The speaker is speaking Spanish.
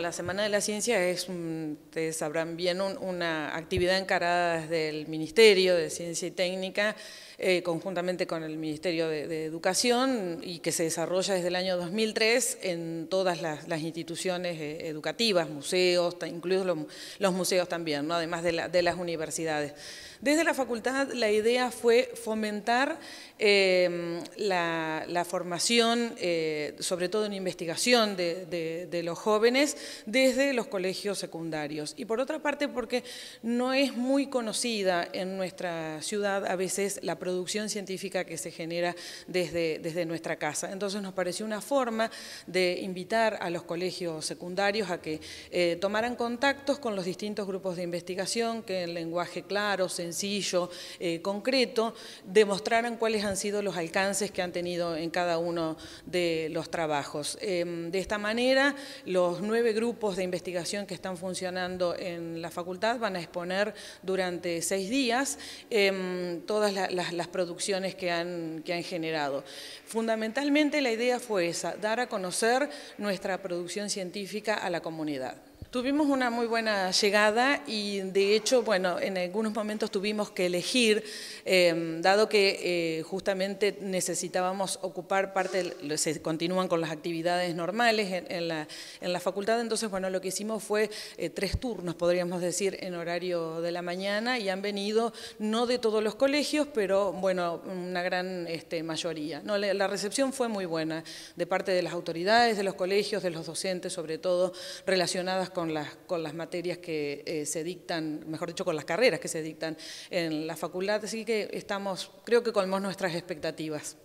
la Semana de la Ciencia es, ustedes sabrán bien, una actividad encarada desde el Ministerio de Ciencia y Técnica, eh, conjuntamente con el Ministerio de, Educación, y que se desarrolla desde el año 2003 en todas las, instituciones eh, educativas, museos, incluidos los, museos también, además de, las universidades. Desde la facultad la idea fue fomentar em, la, formación, eh, sobre todo en investigación de los jóvenes desde los colegios secundarios. Y por otra parte, porque no es muy conocida en nuestra ciudad a veces la producción científica que se genera desde, desde nuestra casa. Entonces nos pareció una forma de invitar a los colegios secundarios a que eh, tomaran contactos con los distintos grupos de investigación, que en lenguaje claro, sencillo, eh, concreto, demostraran cuáles han sido los alcances que han tenido en cada uno de los trabajos. Em, de esta manera, los nueve grupos de investigación que están funcionando en la facultad van a exponer durante seis días em, todas las, producciones que han, que han generado. Fundamentalmente la idea fue esa, dar a conocer nuestra producción científica a la comunidad. Tuvimos una muy buena llegada y de hecho, bueno, en algunos momentos tuvimos que elegir, em, dado que eh, justamente necesitábamos ocupar parte, se continúan con las actividades normales en, la, en la, facultad, entonces, bueno, lo que hicimos fue eh, tres turnos, podríamos decir, en horario de la mañana y han venido, no de todos los colegios, pero bueno, una gran este, mayoría. No, la, la recepción fue muy buena de parte de las autoridades, de los colegios, de los docentes, sobre todo relacionadas con con las, con las materias que eh, se dictan, mejor dicho, con las carreras que se dictan en la facultad, así que estamos, creo que colmos nuestras expectativas.